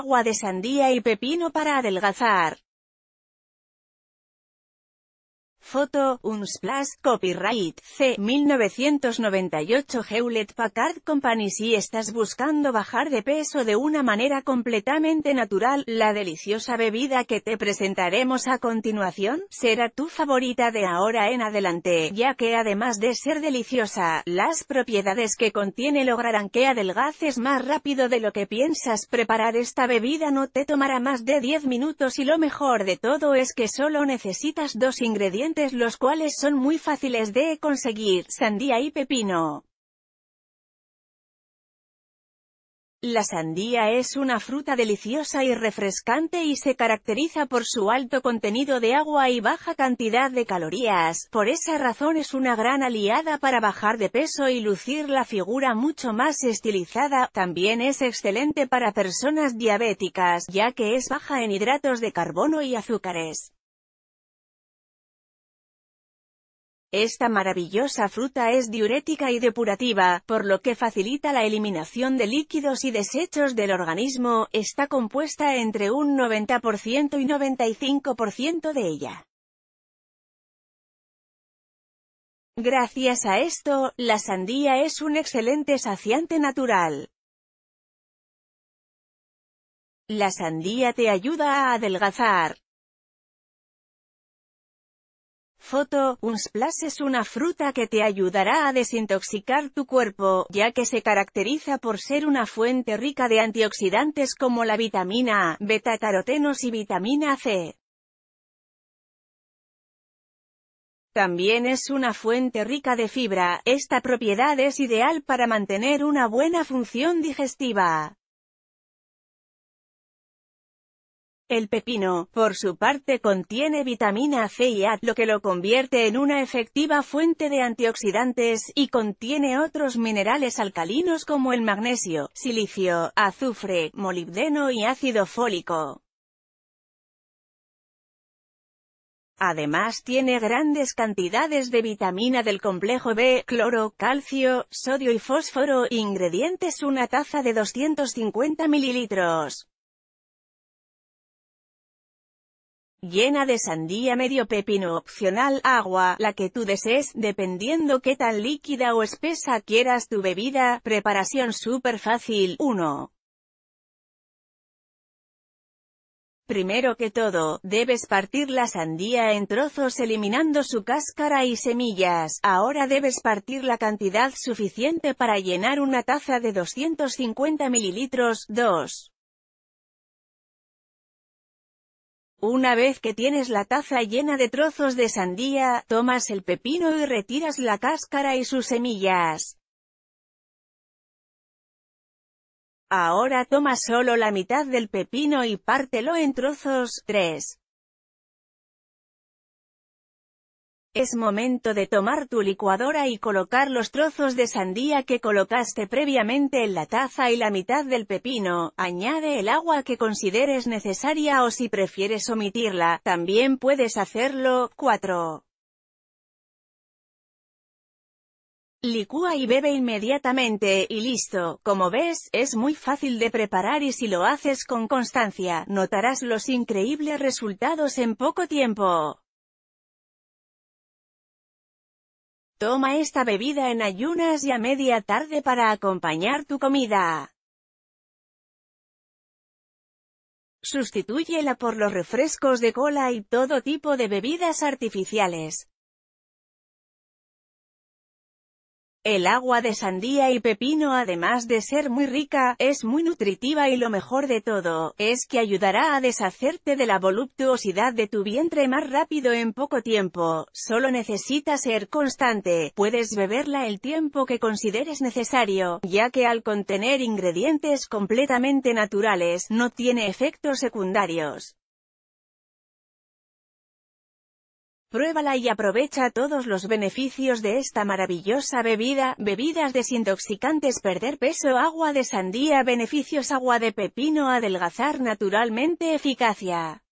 agua de sandía y pepino para adelgazar. Foto, Unsplash, copyright, C. 1998 Hewlett Packard Company Si estás buscando bajar de peso de una manera completamente natural, la deliciosa bebida que te presentaremos a continuación, será tu favorita de ahora en adelante, ya que además de ser deliciosa, las propiedades que contiene lograrán que adelgaces más rápido de lo que piensas. Preparar esta bebida no te tomará más de 10 minutos y lo mejor de todo es que solo necesitas dos ingredientes los cuales son muy fáciles de conseguir, sandía y pepino. La sandía es una fruta deliciosa y refrescante y se caracteriza por su alto contenido de agua y baja cantidad de calorías, por esa razón es una gran aliada para bajar de peso y lucir la figura mucho más estilizada, también es excelente para personas diabéticas, ya que es baja en hidratos de carbono y azúcares. Esta maravillosa fruta es diurética y depurativa, por lo que facilita la eliminación de líquidos y desechos del organismo, está compuesta entre un 90% y 95% de ella. Gracias a esto, la sandía es un excelente saciante natural. La sandía te ayuda a adelgazar. Foto, un es una fruta que te ayudará a desintoxicar tu cuerpo, ya que se caracteriza por ser una fuente rica de antioxidantes como la vitamina A, beta-carotenos y vitamina C. También es una fuente rica de fibra, esta propiedad es ideal para mantener una buena función digestiva. El pepino, por su parte contiene vitamina C y A, lo que lo convierte en una efectiva fuente de antioxidantes, y contiene otros minerales alcalinos como el magnesio, silicio, azufre, molibdeno y ácido fólico. Además tiene grandes cantidades de vitamina del complejo B, cloro, calcio, sodio y fósforo, ingredientes una taza de 250 mililitros. Llena de sandía medio pepino opcional agua, la que tú desees, dependiendo qué tan líquida o espesa quieras tu bebida, preparación super fácil, 1. Primero que todo, debes partir la sandía en trozos eliminando su cáscara y semillas. Ahora debes partir la cantidad suficiente para llenar una taza de 250 mililitros. 2. Una vez que tienes la taza llena de trozos de sandía, tomas el pepino y retiras la cáscara y sus semillas. Ahora toma solo la mitad del pepino y pártelo en trozos, 3. Es momento de tomar tu licuadora y colocar los trozos de sandía que colocaste previamente en la taza y la mitad del pepino, añade el agua que consideres necesaria o si prefieres omitirla, también puedes hacerlo. 4. Licúa y bebe inmediatamente, y listo, como ves, es muy fácil de preparar y si lo haces con constancia, notarás los increíbles resultados en poco tiempo. Toma esta bebida en ayunas y a media tarde para acompañar tu comida. Sustitúyela por los refrescos de cola y todo tipo de bebidas artificiales. El agua de sandía y pepino además de ser muy rica, es muy nutritiva y lo mejor de todo, es que ayudará a deshacerte de la voluptuosidad de tu vientre más rápido en poco tiempo, solo necesitas ser constante, puedes beberla el tiempo que consideres necesario, ya que al contener ingredientes completamente naturales, no tiene efectos secundarios. Pruébala y aprovecha todos los beneficios de esta maravillosa bebida, bebidas desintoxicantes perder peso agua de sandía beneficios agua de pepino adelgazar naturalmente eficacia.